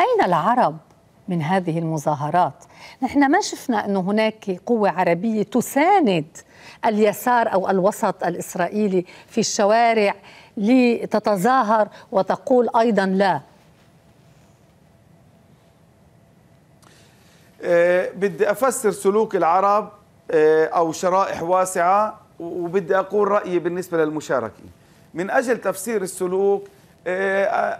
أين العرب من هذه المظاهرات نحن ما شفنا أن هناك قوة عربية تساند اليسار أو الوسط الإسرائيلي في الشوارع لتتظاهر وتقول أيضا لا آه، بدي أفسر سلوك العرب آه، أو شرائح واسعة وبدي أقول رأيي بالنسبة للمشاركة من أجل تفسير السلوك آه،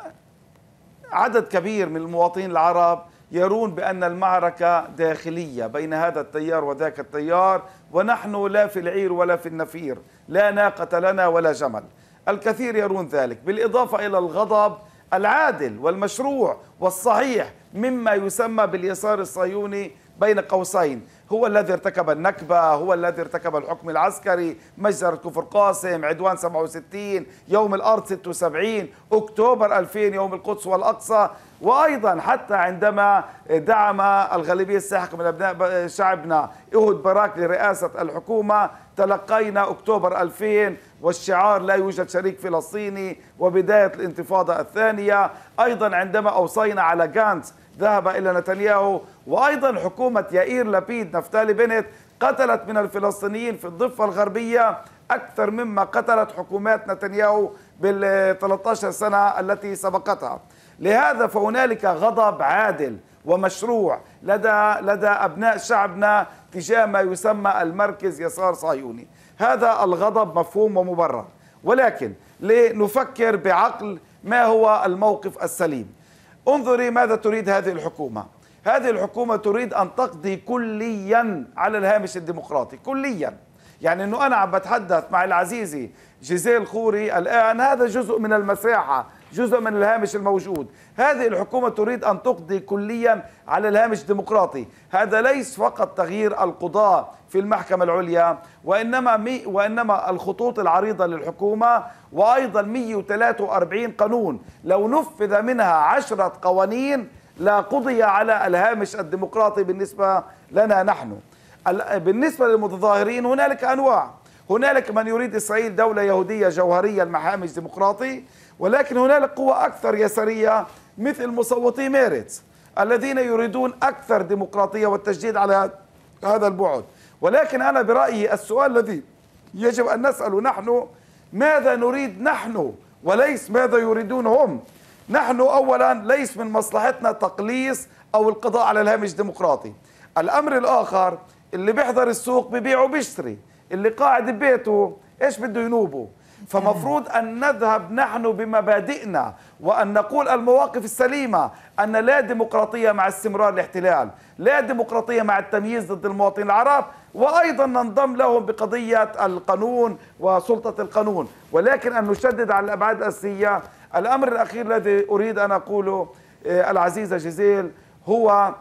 عدد كبير من المواطنين العرب يرون بأن المعركة داخلية بين هذا التيار وذاك التيار ونحن لا في العير ولا في النفير لا ناقة لنا ولا جمل الكثير يرون ذلك بالإضافة إلى الغضب العادل والمشروع والصحيح مما يسمى باليسار الصهيوني بين قوسين هو الذي ارتكب النكبة هو الذي ارتكب الحكم العسكري مجزرة كفر قاسم عدوان 67 يوم الأرض 76 أكتوبر 2000 يوم القدس والأقصى وأيضا حتى عندما دعم الغالبية الساحقة من أبناء شعبنا إهود باراك لرئاسة الحكومة تلقينا أكتوبر 2000 والشعار لا يوجد شريك فلسطيني وبداية الانتفاضة الثانية أيضا عندما أوصينا على جانتس ذهب إلى نتنياهو وأيضا حكومة يائير لبيد نفتالي بنت قتلت من الفلسطينيين في الضفة الغربية أكثر مما قتلت حكومات نتنياهو بال 13 سنة التي سبقتها لهذا فهنالك غضب عادل ومشروع لدى لدى أبناء شعبنا تجاه ما يسمى المركز يسار صهيوني هذا الغضب مفهوم ومبرر ولكن لنفكر بعقل ما هو الموقف السليم انظري ماذا تريد هذه الحكومة هذه الحكومة تريد أن تقضي كليا على الهامش الديمقراطي كليا يعني أنه أنا عم بتحدث مع العزيزي جيزيل خوري الآن هذا جزء من المساحة جزء من الهامش الموجود هذه الحكومة تريد أن تقضي كليا على الهامش الديمقراطي هذا ليس فقط تغيير القضاء في المحكمة العليا وإنما, مي وإنما الخطوط العريضة للحكومة وأيضا 143 قانون لو نفذ منها عشرة قوانين لا قضي على الهامش الديمقراطي بالنسبة لنا نحن بالنسبة للمتظاهرين هنالك أنواع هنالك من يريد إسرائيل دولة يهودية جوهرية المحامش ديمقراطي ولكن هنالك قوة أكثر يسارية مثل مصوتي ميرتس الذين يريدون أكثر ديمقراطية والتجديد على هذا البعد ولكن أنا برأيي السؤال الذي يجب أن نسأله نحن ماذا نريد نحن وليس ماذا يريدون هم نحن أولا ليس من مصلحتنا تقليص أو القضاء على الهامش الديمقراطي الأمر الآخر اللي بيحضر السوق ببيع وبيشتري اللي قاعد ببيته ايش بده ينوبه فمفروض أن نذهب نحن بمبادئنا وأن نقول المواقف السليمة أن لا ديمقراطية مع استمرار الاحتلال لا ديمقراطية مع التمييز ضد المواطنين العرب وأيضا ننضم لهم بقضية القانون وسلطة القانون ولكن أن نشدد على الأبعاد الأساسية الأمر الأخير الذي أريد أن أقوله آه، العزيزة جزيل هو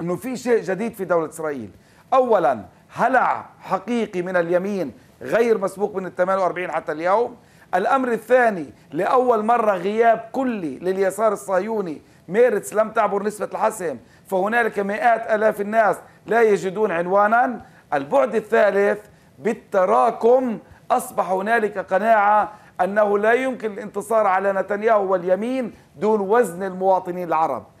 أنه في شيء جديد في دولة إسرائيل أولا هلع حقيقي من اليمين غير مسبوق من ال 48 حتى اليوم الأمر الثاني لأول مرة غياب كلي لليسار الصهيوني ميرتس لم تعبر نسبة الحسم فهنالك مئات ألاف الناس لا يجدون عنوانا البعد الثالث بالتراكم أصبح هنالك قناعة أنه لا يمكن الانتصار على نتنياهو واليمين دون وزن المواطنين العرب